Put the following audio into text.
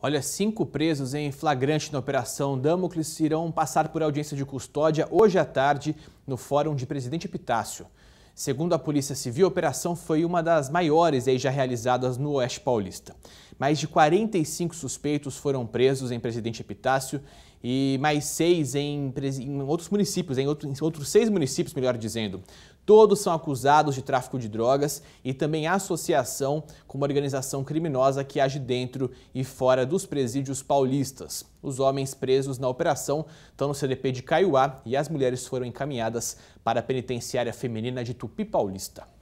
Olha, cinco presos em flagrante na Operação Damocles irão passar por audiência de custódia hoje à tarde no Fórum de Presidente Epitácio. Segundo a Polícia Civil, a operação foi uma das maiores aí já realizadas no Oeste Paulista. Mais de 45 suspeitos foram presos em Presidente Epitácio e mais seis em, em outros municípios, em, outro, em outros seis municípios, melhor dizendo. Todos são acusados de tráfico de drogas e também associação com uma organização criminosa que age dentro e fora dos presídios paulistas. Os homens presos na operação estão no CDP de Caiuá e as mulheres foram encaminhadas para a penitenciária feminina de Tupi Paulista.